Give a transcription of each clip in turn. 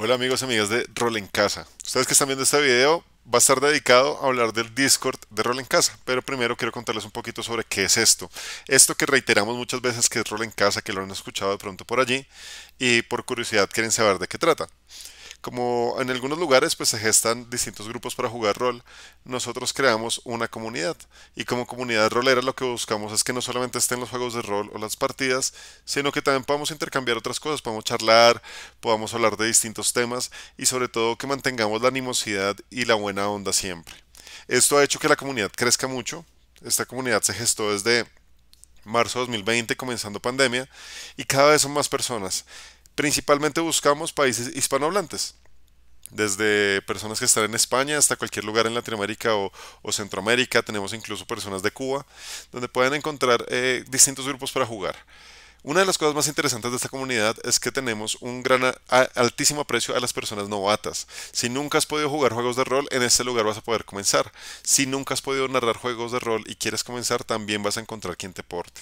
Hola amigos y amigas de Rol en Casa. Ustedes que están viendo este video va a estar dedicado a hablar del Discord de Rol en Casa, pero primero quiero contarles un poquito sobre qué es esto. Esto que reiteramos muchas veces que es Rol en Casa, que lo han escuchado de pronto por allí y por curiosidad quieren saber de qué trata. Como en algunos lugares pues se gestan distintos grupos para jugar rol, nosotros creamos una comunidad y como comunidad rolera lo que buscamos es que no solamente estén los juegos de rol o las partidas, sino que también podamos intercambiar otras cosas, podamos charlar, podamos hablar de distintos temas y sobre todo que mantengamos la animosidad y la buena onda siempre. Esto ha hecho que la comunidad crezca mucho. Esta comunidad se gestó desde marzo de 2020, comenzando pandemia, y cada vez son más personas principalmente buscamos países hispanohablantes desde personas que están en España hasta cualquier lugar en Latinoamérica o, Centroamérica, tenemos incluso personas de Cuba, donde pueden encontrar eh, distintos grupos para jugar. Una de las cosas más interesantes de esta comunidad es que tenemos un gran altísimo aprecio a las personas novatas. Si nunca has podido jugar juegos de rol, en este lugar vas a poder comenzar. Si nunca has podido narrar juegos de rol y quieres comenzar, también vas a encontrar quien te porte.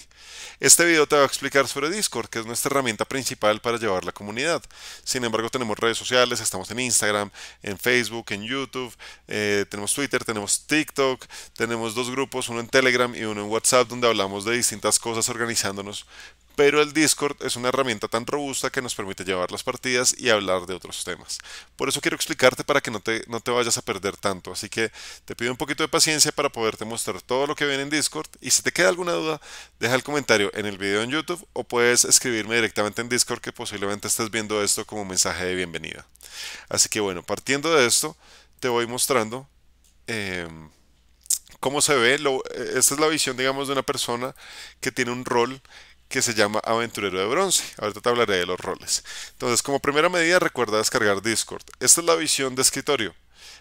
Este video te va a explicar sobre Discord, que es nuestra herramienta principal para llevar la comunidad. Sin embargo, tenemos redes sociales, estamos en Instagram, en Facebook, en YouTube, eh, tenemos Twitter, tenemos TikTok, tenemos dos grupos, uno en Telegram y uno en WhatsApp, donde hablamos de distintas cosas organizándonos pero el Discord es una herramienta tan robusta que nos permite llevar las partidas y hablar de otros temas. Por eso quiero explicarte para que no te, no te vayas a perder tanto, así que te pido un poquito de paciencia para poderte mostrar todo lo que viene en Discord y si te queda alguna duda, deja el comentario en el video en YouTube o puedes escribirme directamente en Discord que posiblemente estés viendo esto como mensaje de bienvenida. Así que bueno, partiendo de esto, te voy mostrando... Eh, cómo se ve. Eh, esta es la visión, digamos, de una persona que tiene un rol que se llama Aventurero de Bronce. Ahorita te hablaré de los roles. Entonces, como primera medida, recuerda descargar Discord. Esta es la visión de escritorio.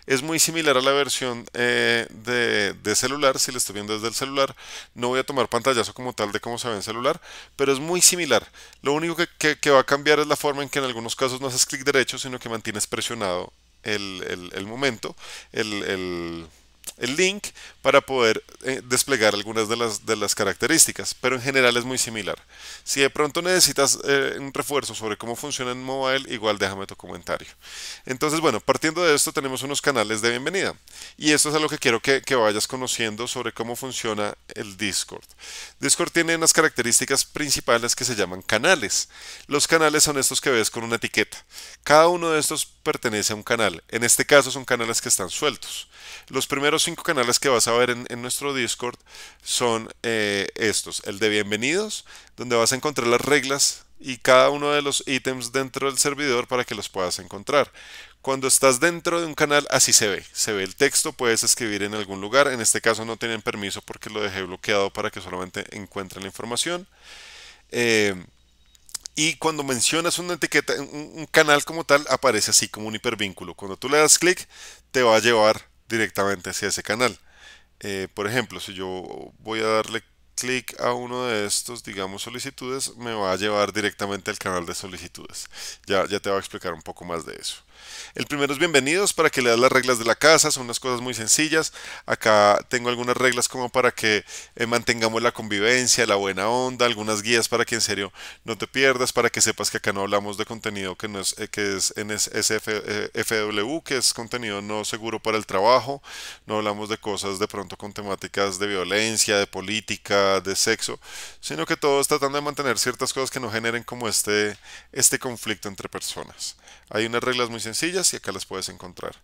Es muy similar a la versión eh, de, celular, si le estoy viendo desde el celular. No voy a tomar pantallazo como tal de cómo se ve en celular, pero es muy similar. Lo único que, va a cambiar es la forma en que en algunos casos no haces clic derecho, sino que mantienes presionado el, momento, el el link para poder eh, desplegar algunas de las, de las características, pero en general es muy similar. Si de pronto necesitas eh, un refuerzo sobre cómo funciona en mobile, igual déjame tu comentario. Entonces, bueno, partiendo de esto tenemos unos canales de bienvenida y esto es a lo que quiero que, que vayas conociendo sobre cómo funciona el Discord. Discord tiene unas características principales que se llaman canales. Los canales son estos que ves con una etiqueta. Cada uno de estos pertenece a un canal. En este caso son canales que están sueltos. Los primeros cinco canales que vas a ver en, nuestro Discord son eh, estos. El de bienvenidos, donde vas a encontrar las reglas y cada uno de los ítems dentro del servidor para que los puedas encontrar. Cuando estás dentro de un canal así se ve, se ve el texto, puedes escribir en algún lugar, en este caso no tienen permiso porque lo dejé bloqueado para que solamente encuentren la información. Eh, y cuando mencionas una etiqueta, un, un, canal como tal, aparece así como un hipervínculo. Cuando tú le das clic, te va a llevar directamente hacia ese canal. Eh, por ejemplo, si yo voy a darle clic a uno de estos, digamos, solicitudes, me va a llevar directamente al canal de solicitudes. Ya, ya te voy a explicar un poco más de eso. El primero es bienvenidos para que leas las reglas de la casa, son unas cosas muy sencillas. Acá tengo algunas reglas como para que eh, mantengamos la convivencia, la buena onda, algunas guías para que en serio no te pierdas, para que sepas que acá no hablamos de contenido que, no es, eh, que es en SFW, eh, que es contenido no seguro para el trabajo, no hablamos de cosas de pronto con temáticas de violencia, de política, de sexo, sino que todos tratando de mantener ciertas cosas que no generen como este, este conflicto entre personas. Hay unas reglas muy sencillas y acá las puedes encontrar.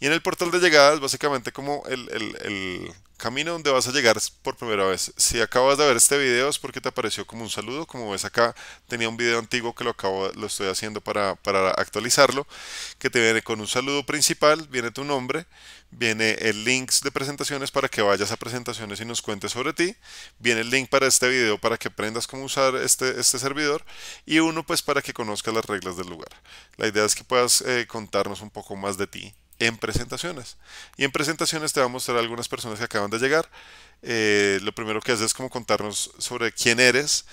Y en el portal de llegadas, básicamente como el, el camino donde vas a llegar por primera vez. Si acabas de ver este video es porque te apareció como un saludo, como ves acá tenía un video antiguo que lo acabo, lo estoy haciendo para, actualizarlo, que te viene con un saludo principal, viene tu nombre, viene el link de presentaciones para que vayas a presentaciones y nos cuentes sobre ti, viene el link para este video para que aprendas cómo usar este, este servidor y uno pues para que conozcas las reglas del lugar. La idea es que puedas eh, contarnos un poco más de ti en presentaciones. Y en presentaciones te va a mostrar algunas personas que acaban de llegar. Eh, lo primero que haces es como contarnos sobre quién eres,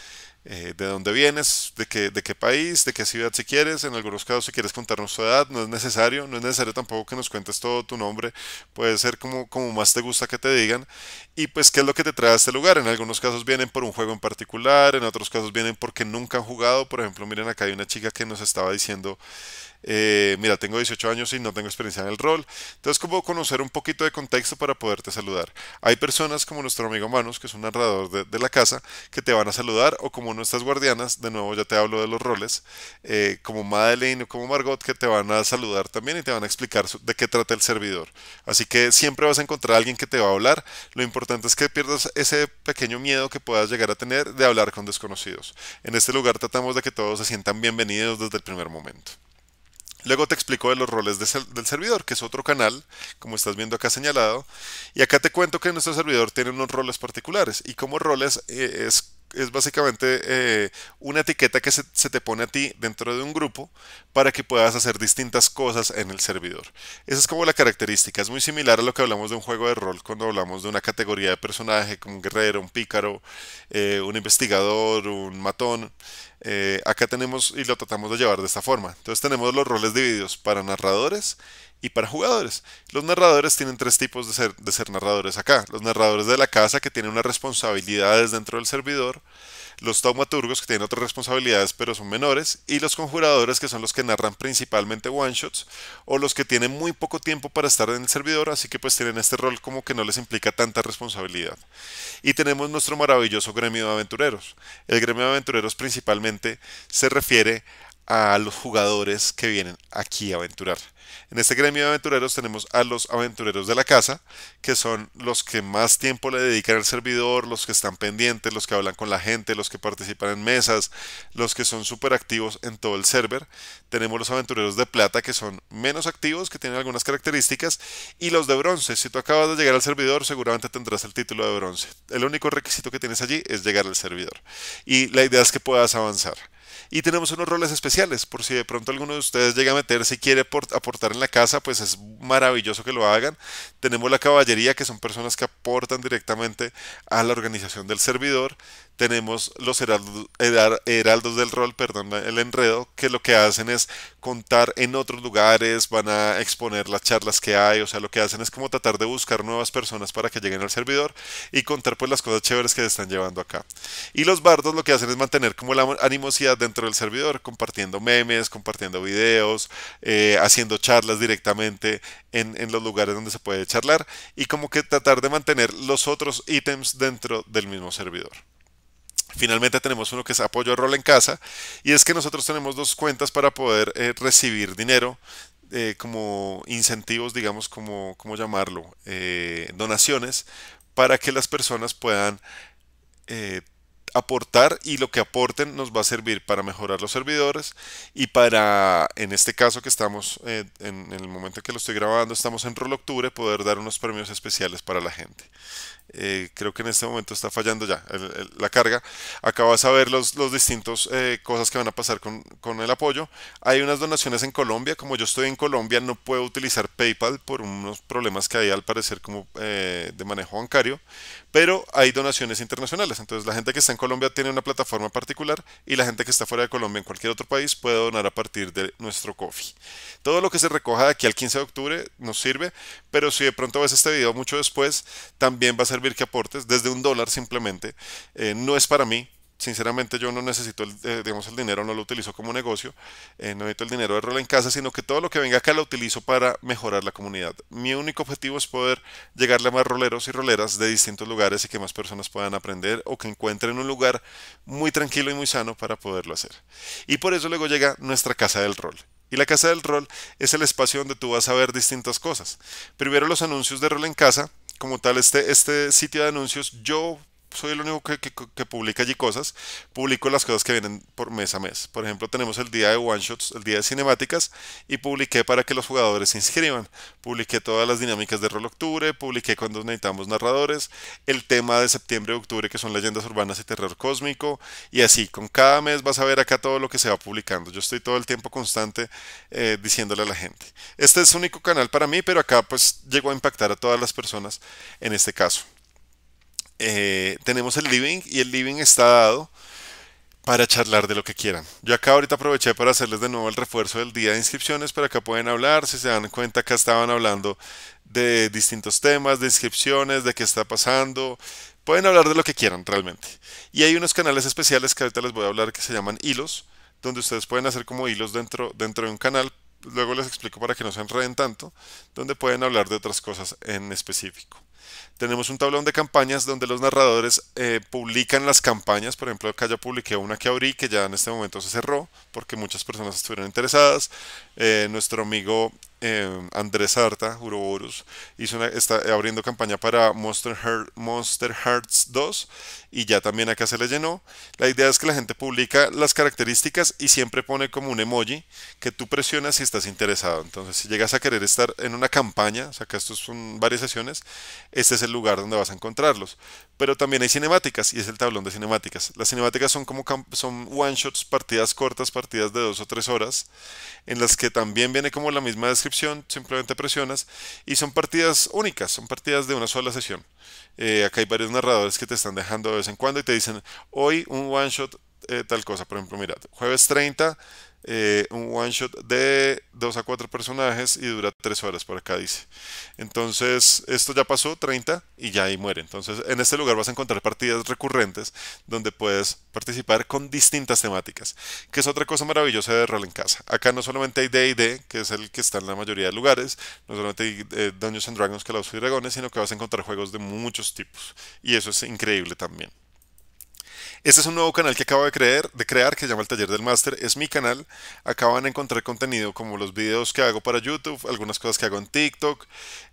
eh, de dónde vienes, de qué, de qué país, de qué ciudad si quieres. En algunos casos si quieres contarnos tu edad, no es necesario. No es necesario tampoco que nos cuentes todo tu nombre. Puede ser como, como más te gusta que te digan. Y pues qué es lo que te trae a este lugar. En algunos casos vienen por un juego en particular, en otros casos vienen porque nunca han jugado. Por ejemplo, miren acá hay una chica que nos estaba diciendo eh, mira, tengo 18 años y no tengo experiencia en el rol. Entonces, como conocer un poquito de contexto para poderte saludar. Hay personas como nuestro amigo Manos, que es un narrador de, la casa, que te van a saludar, o como nuestras guardianas, de nuevo ya te hablo de los roles, eh, como Madeleine o como Margot, que te van a saludar también y te van a explicar de qué trata el servidor. Así que siempre vas a encontrar a alguien que te va a hablar. Lo importante es que pierdas ese pequeño miedo que puedas llegar a tener de hablar con desconocidos. En este lugar tratamos de que todos se sientan bienvenidos desde el primer momento. Luego te explico de los roles del servidor, que es otro canal, como estás viendo acá señalado. Y acá te cuento que nuestro servidor tiene unos roles particulares. Y como roles eh, es, básicamente eh, una etiqueta que se, te pone a ti dentro de un grupo para que puedas hacer distintas cosas en el servidor. Esa es como la característica. Es muy similar a lo que hablamos de un juego de rol cuando hablamos de una categoría de personaje como un guerrero, un pícaro, eh, un investigador, un matón. Eh, acá tenemos y lo tratamos de llevar de esta forma. Entonces tenemos los roles divididos para narradores y para jugadores. Los narradores tienen tres tipos de ser, de ser narradores acá. Los narradores de la casa que tienen unas responsabilidades dentro del servidor los taumaturgos que tienen otras responsabilidades pero son menores, y los conjuradores que son los que narran principalmente one-shots, o los que tienen muy poco tiempo para estar en el servidor, así que pues tienen este rol como que no les implica tanta responsabilidad. Y tenemos nuestro maravilloso gremio de aventureros. El gremio de aventureros principalmente se refiere a los jugadores que vienen aquí a aventurar. En este gremio de aventureros tenemos a los aventureros de la casa, que son los que más tiempo le dedican al servidor, los que están pendientes, los que hablan con la gente, los que participan en mesas, los que son súper activos en todo el server. Tenemos los aventureros de plata, que son menos activos, que tienen algunas características, y los de bronce. Si tú acabas de llegar al servidor, seguramente tendrás el título de bronce. El único requisito que tienes allí es llegar al servidor. Y la idea es que puedas avanzar. Y tenemos unos roles especiales, por si de pronto alguno de ustedes llega a meterse y quiere aportar en la casa, pues es maravilloso que lo hagan. Tenemos la caballería, que son personas que aportan directamente a la organización del servidor tenemos los heraldos, del rol, perdón, el enredo, que lo que hacen es contar en otros lugares, van a exponer las charlas que hay, o sea, lo que hacen es como tratar de buscar nuevas personas para que lleguen al servidor y contar pues las cosas chéveres que se están llevando acá. Y los bardos lo que hacen es mantener como la animosidad dentro del servidor, compartiendo memes, compartiendo videos, eh, haciendo charlas directamente en, en los lugares donde se puede charlar y como que tratar de mantener los otros ítems dentro del mismo servidor. Finalmente tenemos uno que es apoyo a rol en casa y es que nosotros tenemos dos cuentas para poder eh, recibir dinero eh, como incentivos, digamos, como, llamarlo, eh, donaciones para que las personas puedan aportar y lo que aporten nos va a servir para mejorar los servidores y para, en este caso que estamos, en, el momento que lo estoy grabando, estamos en Rol Octubre, poder dar unos premios especiales para la gente. Eh, creo que en este momento está fallando ya la carga. Acá vas a ver los, los distintos eh, cosas que van a pasar con, con, el apoyo. Hay unas donaciones en Colombia. Como yo estoy en Colombia, no puedo utilizar PayPal por unos problemas que hay al parecer como eh, de manejo bancario. Pero hay donaciones internacionales. Entonces la gente que está en Colombia tiene una plataforma particular y la gente que está fuera de Colombia en cualquier otro país puede donar a partir de nuestro coffee. Todo lo que se recoja de aquí al 15 de octubre nos sirve. Pero si de pronto ves este video mucho después, también va a ser que aportes desde un dólar simplemente. Eh, no es para mí, sinceramente yo no necesito el, eh, digamos, el dinero, no lo utilizo como negocio, eh, no necesito el dinero de rol en casa, sino que todo lo que venga acá lo utilizo para mejorar la comunidad. Mi único objetivo es poder llegarle a más roleros y roleras de distintos lugares y que más personas puedan aprender o que encuentren un lugar muy tranquilo y muy sano para poderlo hacer. Y por eso luego llega nuestra casa del rol. Y la casa del rol es el espacio donde tú vas a ver distintas cosas. Primero los anuncios de rol en casa, como tal este, este sitio de anuncios, yo soy el único que, publica allí cosas, publico las cosas que vienen por mes a mes. Por ejemplo, tenemos el día de one shots, el día de cinemáticas, y publiqué para que los jugadores se inscriban. Publiqué todas las dinámicas de rol octubre, publiqué cuando necesitamos narradores, el tema de septiembre y octubre que son leyendas urbanas y terror cósmico, y así, con cada mes vas a ver acá todo lo que se va publicando. Yo estoy todo el tiempo constante eh, diciéndole a la gente. Este es el único canal para mí, pero acá pues llegó a impactar a todas las personas en este caso. Eh, tenemos el living y el living está dado para charlar de lo que quieran. Yo acá ahorita aproveché para hacerles de nuevo el refuerzo del día de inscripciones, pero acá pueden hablar, si se dan cuenta, acá estaban hablando de distintos temas, de inscripciones, de qué está pasando, pueden hablar de lo que quieran realmente. Y hay unos canales especiales que ahorita les voy a hablar que se llaman hilos, donde ustedes pueden hacer como hilos dentro, dentro de un canal, luego les explico para que no se enreden tanto, donde pueden hablar de otras cosas en específico. Tenemos un tablón de campañas donde los narradores eh, publican las campañas. Por ejemplo, acá ya publiqué una que abrí, que ya en este momento se cerró, porque muchas personas estuvieron interesadas. Eh, nuestro amigo Em, Andrés Arta, Uroboros, está abriendo campaña para Monster, Hearts 2 y ya también acá se le llenó. La idea es que la gente publica las características y siempre pone como un emoji que tú presionas si estás interesado. Entonces, si llegas a querer estar en una campaña, o sea, que estos son varias sesiones, este es el lugar donde vas a encontrarlos. Pero también hay cinemáticas y es el tablón de cinemáticas. Las cinemáticas son como son one shots, partidas cortas, partidas de dos o tres horas, en las que también viene como la misma descripción simplemente presionas y son partidas únicas, son partidas de una sola sesión. Eh, acá hay varios narradores que te están dejando de vez en cuando y te dicen, hoy un one shot eh, tal cosa, por ejemplo, mira, jueves 30 eh, un one shot de 2 a 4 personajes y dura 3 horas, por acá dice. Entonces, esto ya pasó, 30, y ya ahí muere. Entonces, en este lugar vas a encontrar partidas recurrentes donde puedes participar con distintas temáticas, que es otra cosa maravillosa de rol en casa. Acá no solamente hay D&D, que es el que está en la mayoría de lugares, no solamente hay eh, Dungeons and Dragons, uso y Dragones, sino que vas a encontrar juegos de muchos tipos. Y eso es increíble también. Este es un nuevo canal que acabo de crear, de crear que se llama El Taller del Máster. Es mi canal. Acá van a encontrar contenido como los videos que hago para YouTube, algunas cosas que hago en TikTok.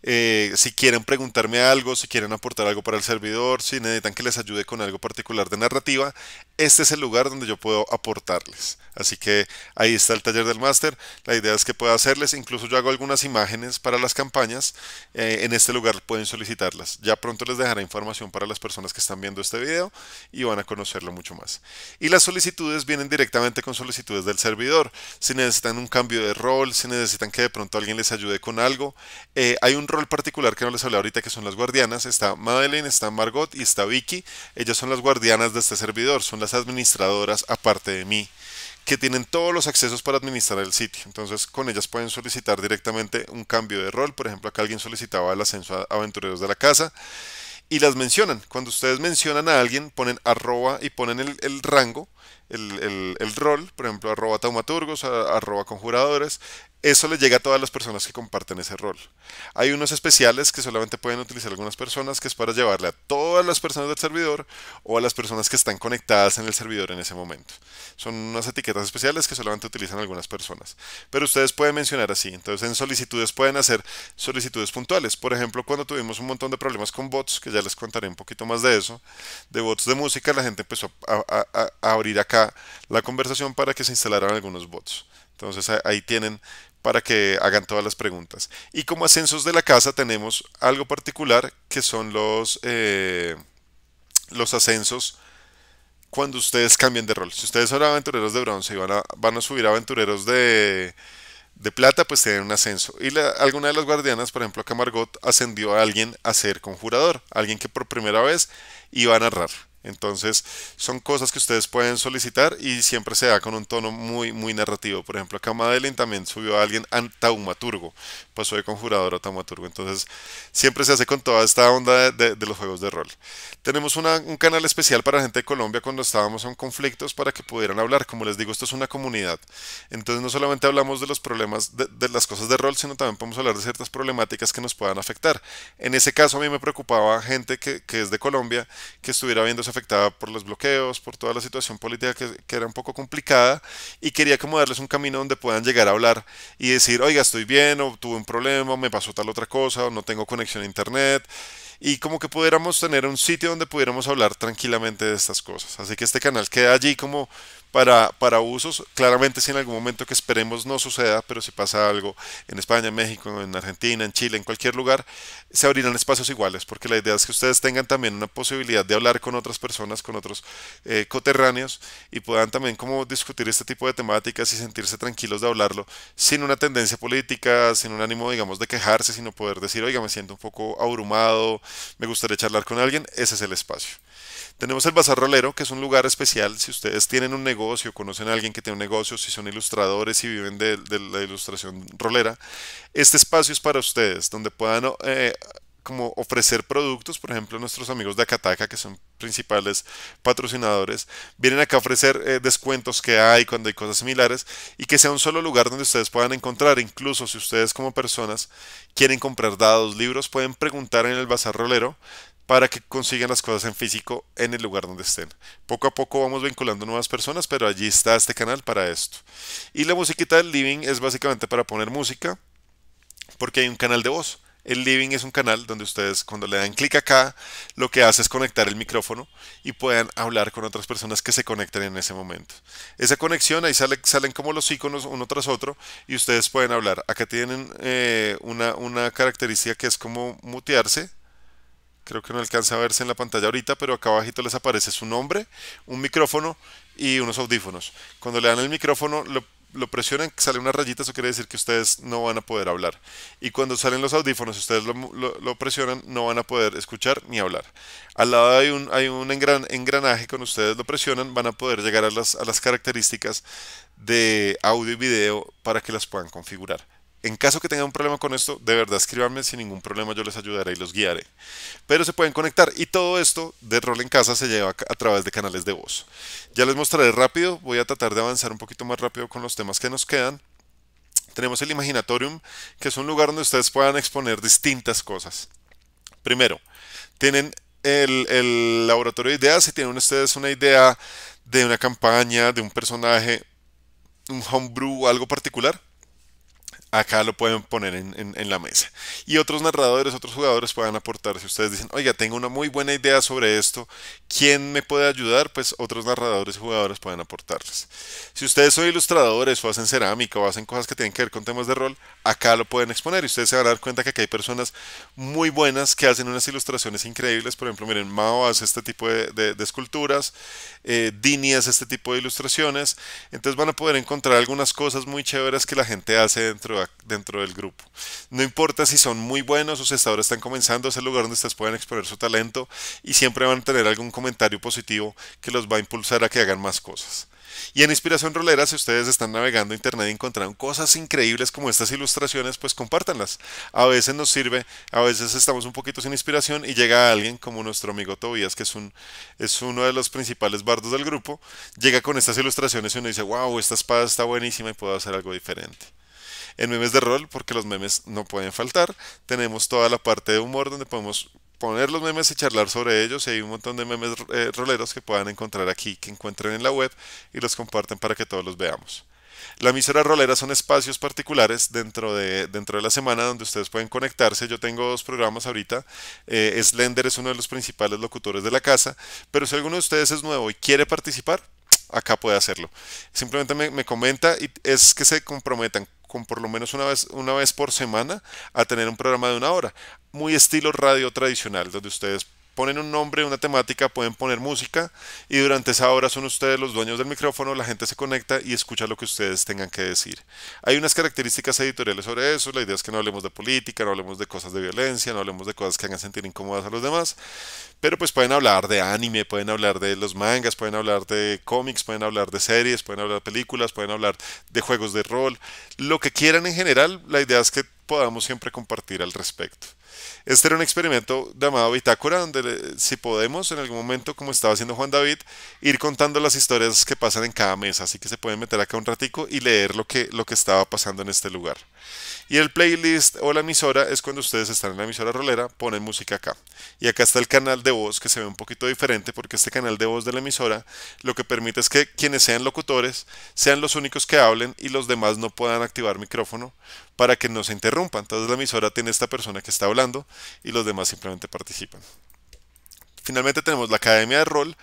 Eh, si quieren preguntarme algo, si quieren aportar algo para el servidor, si necesitan que les ayude con algo particular de narrativa, este es el lugar donde yo puedo aportarles. Así que ahí está el Taller del Máster. La idea es que pueda hacerles. Incluso yo hago algunas imágenes para las campañas. Eh, en este lugar pueden solicitarlas. Ya pronto les dejaré información para las personas que están viendo este video y van a conocer mucho más. Y las solicitudes vienen directamente con solicitudes del servidor. Si necesitan un cambio de rol, si necesitan que de pronto alguien les ayude con algo. Eh, hay un rol particular que no les hablé ahorita que son las guardianas. Está Madeleine, está Margot y está Vicky. Ellas son las guardianas de este servidor, son las administradoras aparte de mí que tienen todos los accesos para administrar el sitio. Entonces, con ellas pueden solicitar directamente un cambio de rol. Por ejemplo, acá alguien solicitaba el ascenso a aventureros de la casa y las mencionan. Cuando ustedes mencionan a alguien, ponen arroba y ponen el, el rango, el, el, rol, por ejemplo, arroba taumaturgos, arroba conjuradores, eso le llega a todas las personas que comparten ese rol. Hay unos especiales que solamente pueden utilizar algunas personas, que es para llevarle a todas las personas del servidor o a las personas que están conectadas en el servidor en ese momento. Son unas etiquetas especiales que solamente utilizan algunas personas. Pero ustedes pueden mencionar así. Entonces en solicitudes pueden hacer solicitudes puntuales. Por ejemplo, cuando tuvimos un montón de problemas con bots, que ya les contaré un poquito más de eso, de bots de música, la gente empezó a, abrir acá la conversación para que se instalaran algunos bots. Entonces ahí tienen para que hagan todas las preguntas. Y como ascensos de la casa tenemos algo particular que son los, eh, los ascensos cuando ustedes cambian de rol. Si ustedes son aventureros de bronce y van a, van a subir aventureros de, de plata, pues tienen un ascenso. Y alguna de las guardianas, por ejemplo, Camargot ascendió a alguien a ser conjurador, alguien que por primera vez iba a narrar. Entonces, son cosas que ustedes pueden solicitar y siempre se da con un tono muy, muy narrativo. Por ejemplo, acá Madeleine también subió a alguien antaumaturgo, pasó de conjurador a taumaturgo. Entonces, siempre se hace con toda esta onda de, los juegos de rol. Tenemos un canal especial para gente de Colombia cuando estábamos en conflictos para que pudieran hablar. Como les digo, esto es una comunidad. Entonces, no solamente hablamos de los problemas, de, de las cosas de rol, sino también podemos hablar de ciertas problemáticas que nos puedan afectar. En ese caso, a mí me preocupaba gente que, que es de Colombia, que estuviera viendo afectada por los bloqueos, por toda la situación política que, era un poco complicada y quería como darles un camino donde puedan llegar a hablar y decir, oiga, estoy bien, o tuve un problema, o me pasó tal otra cosa, o no tengo conexión a internet y como que pudiéramos tener un sitio donde pudiéramos hablar tranquilamente de estas cosas. Así que este canal queda allí como para, para usos. Claramente si en algún momento que esperemos no suceda, pero si pasa algo en España, en México, en Argentina, en Chile, en cualquier lugar, se abrirán espacios iguales, porque la idea es que ustedes tengan también una posibilidad de hablar con otras personas, con otros eh, coterráneos, y puedan también como discutir este tipo de temáticas y sentirse tranquilos de hablarlo, sin una tendencia política, sin un ánimo, digamos, de quejarse, sino poder decir, oiga, me siento un poco abrumado, me gustaría charlar con alguien, ese es el espacio. Tenemos el Bazar Rolero, que es un lugar especial. Si ustedes tienen un negocio, conocen a alguien que tiene un negocio, si son ilustradores y viven de, la ilustración rolera, este espacio es para ustedes, donde puedan eh, como ofrecer productos, por ejemplo, nuestros amigos de Acataca, que son principales patrocinadores, vienen acá a ofrecer eh, descuentos que hay cuando hay cosas similares y que sea un solo lugar donde ustedes puedan encontrar, incluso si ustedes como personas quieren comprar dados, libros, pueden preguntar en el bazar rolero para que consigan las cosas en físico en el lugar donde estén. Poco a poco vamos vinculando nuevas personas, pero allí está este canal para esto. Y la musiquita del living es básicamente para poner música, porque hay un canal de voz. El living es un canal donde ustedes cuando le dan clic acá, lo que hace es conectar el micrófono y puedan hablar con otras personas que se conecten en ese momento. Esa conexión ahí salen como los iconos uno tras otro y ustedes pueden hablar. Acá tienen eh, una, una característica que es como mutearse, creo que no alcanza a verse en la pantalla ahorita, pero acá abajito les aparece su nombre, un micrófono y unos audífonos. Cuando le dan el micrófono, lo, presionan, sale una rayita, eso quiere decir que ustedes no van a poder hablar. Y cuando salen los audífonos, ustedes lo, presionan, no van a poder escuchar ni hablar. Al lado hay un, engranaje, cuando ustedes lo presionan, van a poder llegar a las características de audio y video para que las puedan configurar. En caso que tengan un problema con esto, de verdad escríbanme sin ningún problema, yo les ayudaré y los guiaré. Pero se pueden conectar y todo esto de rol en casa se lleva a través de canales de voz. Ya les mostraré rápido, voy a tratar de avanzar un poquito más rápido con los temas que nos quedan. Tenemos el Imaginatorium, que es un lugar donde ustedes puedan exponer distintas cosas. Primero, tienen el, laboratorio de ideas Si tienen ustedes una idea de una campaña, de un personaje, un homebrew, o algo particular acá lo pueden poner en, la mesa. Y otros narradores, otros jugadores Pueden aportar. Si ustedes dicen, oiga, tengo una muy buena idea sobre esto, ¿quién me puede ayudar? Pues otros narradores y jugadores pueden aportarles. Si ustedes son ilustradores o hacen cerámica o hacen cosas que tienen que ver con temas de rol, acá lo pueden exponer y ustedes se van a dar cuenta que hay personas muy buenas que hacen unas ilustraciones increíbles. Por ejemplo, miren, Mao hace este tipo de, esculturas, eh, Dini hace este tipo de ilustraciones. Entonces van a poder encontrar algunas cosas muy chéveres que la gente hace dentro de dentro, del grupo. No importa si son muy buenos, o si ahora están comenzando, es el lugar donde ustedes pueden exponer su talento y siempre van a tener algún comentario positivo que los va a impulsar a que hagan más cosas. Y en Inspiración Rolera, si ustedes están navegando internet y encontraron cosas increíbles como estas ilustraciones, pues compártanlas. A veces nos sirve, a veces estamos un poquito sin inspiración y llega alguien como nuestro amigo Tobías, que es, un, es uno de los principales bardos del grupo, llega con estas ilustraciones y uno dice, wow, esta espada está buenísima y puedo hacer algo diferente. En memes de rol, porque los memes no pueden faltar, tenemos toda la parte de humor donde podemos poner los memes y charlar sobre ellos. Y hay un montón de memes eh, roleros que puedan encontrar aquí, que encuentren en la web y los comparten para que todos los veamos. La emisora rolera son espacios particulares dentro de, dentro de la semana donde ustedes pueden conectarse. Yo tengo dos programas ahorita. Eh, Slender es uno de los principales locutores de la casa, pero si alguno de ustedes es nuevo y quiere participar, acá puede hacerlo. Simplemente me comenta y es que se comprometan con por lo menos una vez, una vez por semana a tener un programa de una hora, muy estilo radio tradicional, donde ustedes ponen un nombre, una temática, pueden poner música y durante esa hora son ustedes los dueños del micrófono, la gente se conecta y escucha lo que ustedes tengan que decir. Hay unas características editoriales sobre eso, la idea es que no hablemos de política, no hablemos de cosas de violencia, no hablemos de cosas que hagan sentir incómodas a los demás, pero pues pueden hablar de anime, pueden hablar de los mangas, pueden hablar de cómics, pueden hablar de series, pueden hablar de películas, pueden hablar de juegos de rol, lo que quieran en general, la idea es que podamos siempre compartir al respecto. Este era un experimento llamado Bitácora, donde si podemos en algún momento, como estaba haciendo Juan David, ir contando las historias que pasan en cada mesa. Así que se pueden meter acá un ratico y leer lo que, lo que estaba pasando en este lugar. Y el playlist o la emisora es cuando ustedes están en la emisora rolera, ponen música acá. Y acá está el canal de voz que se ve un poquito diferente porque este canal de voz de la emisora lo que permite es que quienes sean locutores sean los únicos que hablen y los demás no puedan activar micrófono para que no se interrumpa. Entonces la emisora tiene esta persona que está hablando y los demás simplemente participan. Finalmente tenemos la academia de rol,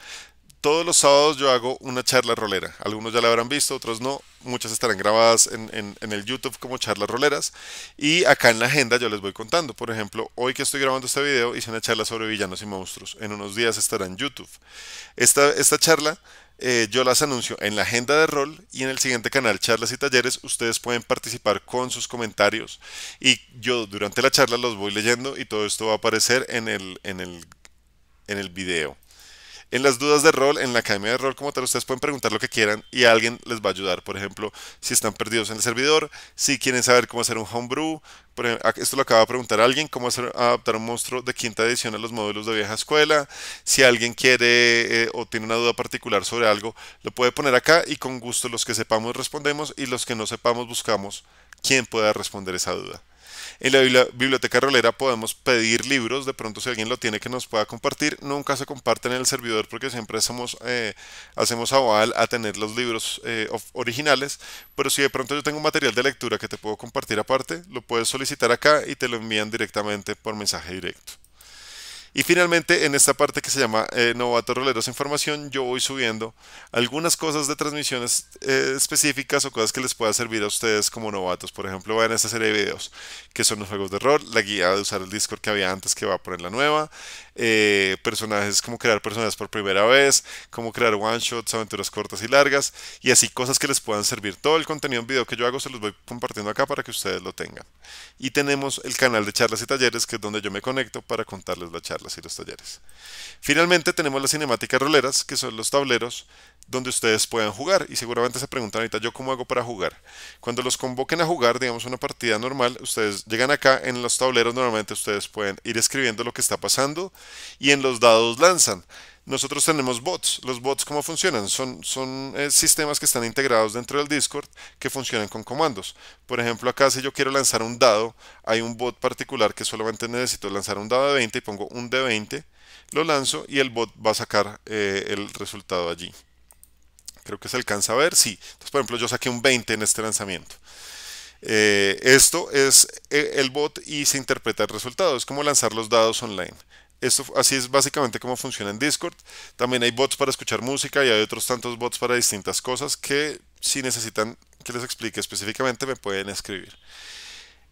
todos los sábados yo hago una charla rolera. Algunos ya la habrán visto, otros no. Muchas estarán grabadas en, el YouTube como charlas roleras. Y acá en la agenda yo les voy contando. Por ejemplo, hoy que estoy grabando este video hice una charla sobre villanos y monstruos. En unos días estará en YouTube. Esta, esta charla eh, yo las anuncio en la agenda de rol y en el siguiente canal charlas y talleres ustedes pueden participar con sus comentarios y yo durante la charla los voy leyendo y todo esto va a aparecer en el, en el, en el video. En las dudas de rol, en la academia de rol como tal, ustedes pueden preguntar lo que quieran y alguien les va a ayudar. Por ejemplo, si están perdidos en el servidor, si quieren saber cómo hacer un homebrew. esto lo acaba de preguntar alguien, cómo hacer, adaptar un monstruo de quinta edición a los módulos de vieja escuela. Si alguien quiere eh, o tiene una duda particular sobre algo, lo puede poner acá y con gusto los que sepamos respondemos y los que no sepamos buscamos quién pueda responder esa duda. En la biblioteca rolera podemos pedir libros, de pronto si alguien lo tiene que nos pueda compartir, nunca se comparten en el servidor porque siempre hacemos, eh, hacemos aval a tener los libros eh, originales, pero si de pronto yo tengo un material de lectura que te puedo compartir aparte, lo puedes solicitar acá y te lo envían directamente por mensaje directo. Y finalmente, en esta parte que se llama Novatos eh, Novato Roleros Información, yo voy subiendo algunas cosas de transmisiones eh, específicas o cosas que les pueda servir a ustedes como novatos. Por ejemplo, vean esta serie de videos que son los juegos de rol, la guía de usar el Discord que había antes que va a poner la nueva, eh, personajes, como crear personajes por primera vez, cómo crear one shots, aventuras cortas y largas, y así cosas que les puedan servir. Todo el contenido en video que yo hago se los voy compartiendo acá para que ustedes lo tengan. Y tenemos el canal de charlas y talleres, que es donde yo me conecto para contarles las charlas y los talleres. Finalmente tenemos las cinemáticas roleras, que son los tableros donde ustedes puedan jugar. Y seguramente se preguntan ahorita, ¿yo cómo hago para jugar? Cuando los convoquen a jugar, digamos una partida normal, ustedes llegan acá, en los tableros normalmente ustedes pueden ir escribiendo lo que está pasando y en los dados lanzan. Nosotros tenemos bots. ¿Los bots cómo funcionan? Son, son eh, sistemas que están integrados dentro del Discord que funcionan con comandos. Por ejemplo, acá si yo quiero lanzar un dado, hay un bot particular que solamente necesito lanzar un dado de 20 y pongo un de 20, lo lanzo y el bot va a sacar eh, el resultado allí. Creo que se alcanza a ver, sí. Entonces, por ejemplo, yo saqué un 20 en este lanzamiento. Eh, esto es eh, el bot y se interpreta el resultado. Es como lanzar los dados online. Esto, así es básicamente cómo funciona en Discord. También hay bots para escuchar música y hay otros tantos bots para distintas cosas que si necesitan que les explique específicamente me pueden escribir.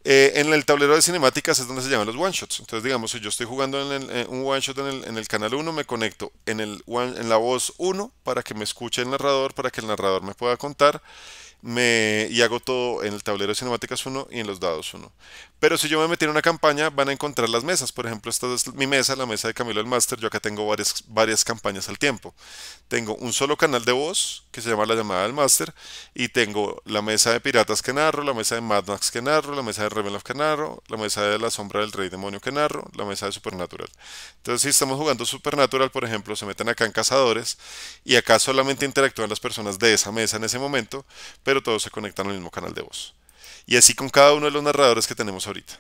Eh, en el tablero de cinemáticas es donde se llaman los one shots. Entonces, digamos, si yo estoy jugando en eh, un one shot en el, canal 1, me conecto en, la voz 1 para que me escuche el narrador, para que el narrador me pueda contar. Me, y hago todo en el tablero de cinemáticas 1 y en los dados 1. Pero si yo me metí en una campaña, van a encontrar las mesas. Por ejemplo, esta es mi mesa, la mesa de Camilo el Master. Yo acá tengo varias, varias campañas al tiempo. Tengo un solo canal de voz, que se llama La Llamada del Master, y tengo la mesa de Piratas que narro, la mesa de Mad Max que narro, la mesa de Revelof que narro, la mesa de La Sombra del Rey Demonio que narro, la mesa de Supernatural. Entonces, si estamos jugando Supernatural, por ejemplo, se meten acá en Cazadores, y acá solamente interactúan las personas de esa mesa en ese momento, pero todos se conectan al mismo canal de voz. Y así con cada uno de los narradores que tenemos ahorita.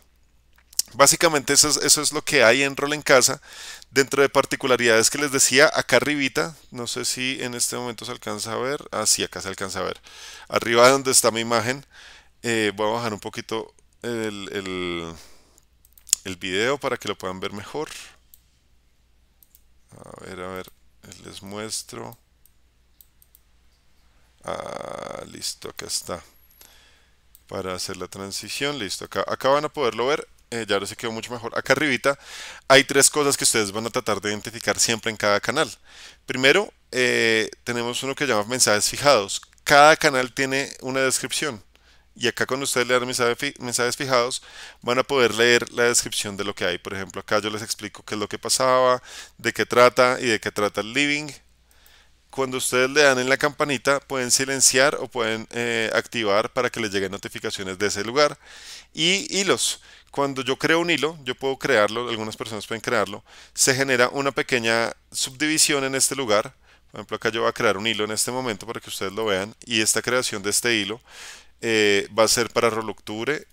Básicamente eso es, eso es lo que hay en Rol en Casa. Dentro de particularidades que les decía, acá arribita, no sé si en este momento se alcanza a ver. Ah, sí, acá se alcanza a ver. Arriba donde está mi imagen, eh, voy a bajar un poquito el, el, el video para que lo puedan ver mejor. A ver, a ver, les muestro. Ah, listo, acá está para hacer la transición. Listo, acá, acá van a poderlo ver. Eh, ya ahora se quedó mucho mejor. Acá arribita hay tres cosas que ustedes van a tratar de identificar siempre en cada canal. Primero, eh, tenemos uno que llama mensajes fijados. Cada canal tiene una descripción. Y acá cuando ustedes le dan mensajes fijados, van a poder leer la descripción de lo que hay. Por ejemplo, acá yo les explico qué es lo que pasaba, de qué trata y de qué trata el living cuando ustedes le dan en la campanita pueden silenciar o pueden eh, activar para que les lleguen notificaciones de ese lugar. Y hilos. Cuando yo creo un hilo, yo puedo crearlo, algunas personas pueden crearlo, se genera una pequeña subdivisión en este lugar. Por ejemplo, acá yo voy a crear un hilo en este momento para que ustedes lo vean. Y esta creación de este hilo eh, va a ser para Roloctubre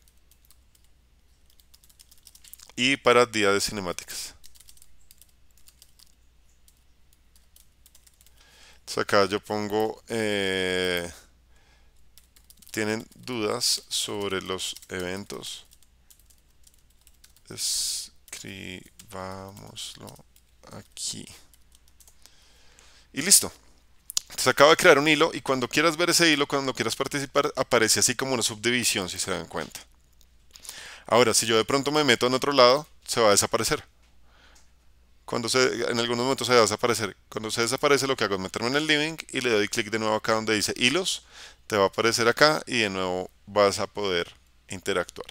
y para Día de Cinemáticas. acá yo pongo, eh, tienen dudas sobre los eventos, escribámoslo aquí. Y listo. se acabo de crear un hilo y cuando quieras ver ese hilo, cuando quieras participar, aparece así como una subdivisión, si se dan cuenta. Ahora, si yo de pronto me meto en otro lado, se va a desaparecer. Cuando se, en algunos momentos se va a desaparecer. Cuando se desaparece lo que hago es meterme en el living y le doy clic de nuevo acá donde dice hilos. Te va a aparecer acá y de nuevo vas a poder interactuar.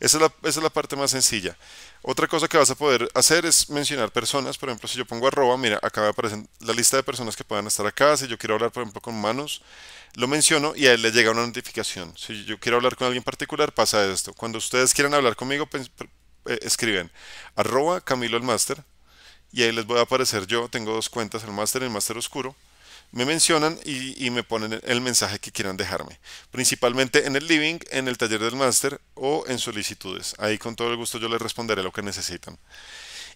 Esa es, la, parte más sencilla. Otra cosa que vas a poder hacer es mencionar personas. Por ejemplo, si yo pongo arroba, mira, acá me aparecen la lista de personas que puedan estar acá. Si yo quiero hablar, por ejemplo, con manos, lo menciono y a él le llega una notificación. Si yo quiero hablar con alguien particular, pasa esto. Cuando ustedes quieran hablar conmigo, pues, eh, escriben arroba Camilo el Master y ahí les voy a aparecer yo, tengo dos cuentas, el máster y el máster oscuro, me mencionan y, me ponen el mensaje que quieran dejarme, principalmente en el living, en el taller del máster o en solicitudes. Ahí con todo el gusto yo les responderé lo que necesitan.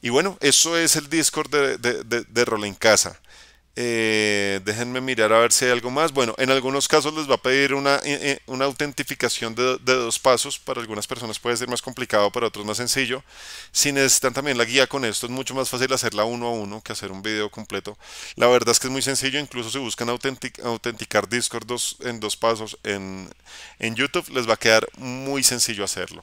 Y bueno, eso es el Discord de, de, de Rol en Casa. Eh, déjenme mirar a ver si hay algo más. Bueno, en algunos casos les va a pedir una, eh, eh, una autentificación de, dos pasos. Para algunas personas puede ser más complicado, para otros más sencillo. Si necesitan también la guía con esto, es mucho más fácil hacerla uno a uno que hacer un video completo. La verdad es que es muy sencillo, incluso si buscan autenticar Discord en dos pasos en, YouTube, les va a quedar muy sencillo hacerlo.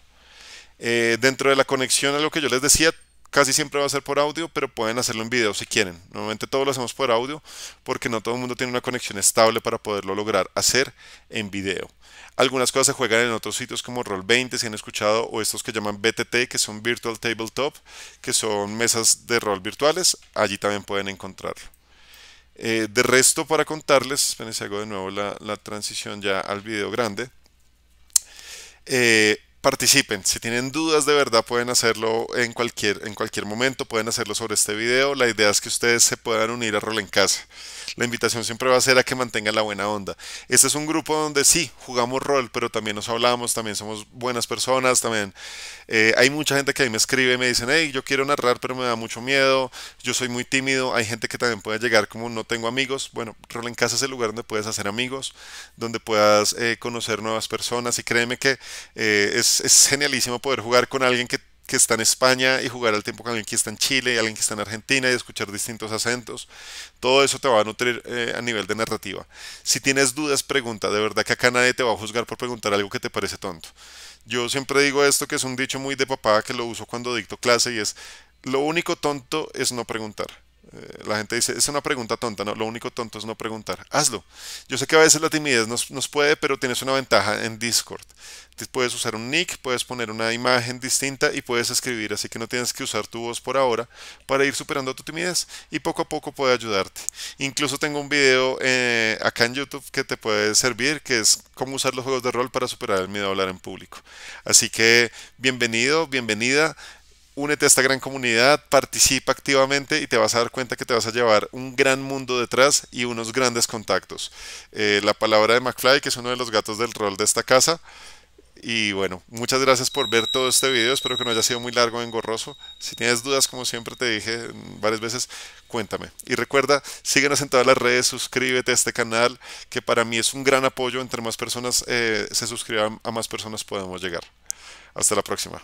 dentro de la conexión a lo que yo les decía, casi siempre va a ser por audio, pero pueden hacerlo en video si quieren. Normalmente todo lo hacemos por audio porque no todo el mundo tiene una conexión estable para poderlo lograr hacer en video. Algunas cosas se juegan en otros sitios como Roll20 si han escuchado o estos que llaman BTT que son Virtual Tabletop, que son mesas de rol virtuales, allí también pueden encontrarlo. Eh, de resto para contarles, esperen si hago de nuevo la, transición ya al video grande. Eh, participen. Si tienen dudas de verdad pueden hacerlo en cualquier, en cualquier momento, pueden hacerlo sobre este video. La idea es que ustedes se puedan unir a Rol en Casa. La invitación siempre va a ser a que mantengan la buena onda. Este es un grupo donde sí, jugamos rol, pero también nos hablamos, también somos buenas personas, también eh, hay mucha gente que ahí me escribe y me dicen, hey, yo quiero narrar, pero me da mucho miedo, yo soy muy tímido, hay gente que también puede llegar como no tengo amigos. Bueno, Rol en Casa es el lugar donde puedes hacer amigos, donde puedas eh, conocer nuevas personas y créeme que eh, es es, genialísimo poder jugar con alguien que, está en España y jugar al tiempo con alguien que está en Chile y alguien que está en Argentina y escuchar distintos acentos. Todo eso te va a nutrir eh, a nivel de narrativa. Si tienes dudas, pregunta. De verdad que acá nadie te va a juzgar por preguntar algo que te parece tonto. Yo siempre digo esto, que es un dicho muy de papá que lo uso cuando dicto clase y es, lo único tonto es no preguntar. Eh, la gente dice, es una pregunta tonta, no, lo único tonto es no preguntar. Hazlo. Yo sé que a veces la timidez nos, puede, pero tienes una ventaja en Discord. puedes usar un nick, puedes poner una imagen distinta y puedes escribir, así que no tienes que usar tu voz por ahora para ir superando tu timidez y poco a poco puede ayudarte. Incluso tengo un video eh, acá en YouTube que te puede servir, que es cómo usar los juegos de rol para superar el miedo a hablar en público. Así que bienvenido, bienvenida únete a esta gran comunidad, participa activamente y te vas a dar cuenta que te vas a llevar un gran mundo detrás y unos grandes contactos. Eh, la palabra de McFly, que es uno de los gatos del rol de esta casa. Y bueno, muchas gracias por ver todo este video. Espero que no haya sido muy largo o engorroso. Si tienes dudas, como siempre te dije varias veces, cuéntame. Y recuerda, síguenos en todas las redes, suscríbete a este canal, que para mí es un gran apoyo. Entre más personas eh, se suscriban, a más personas podemos llegar. Hasta la próxima.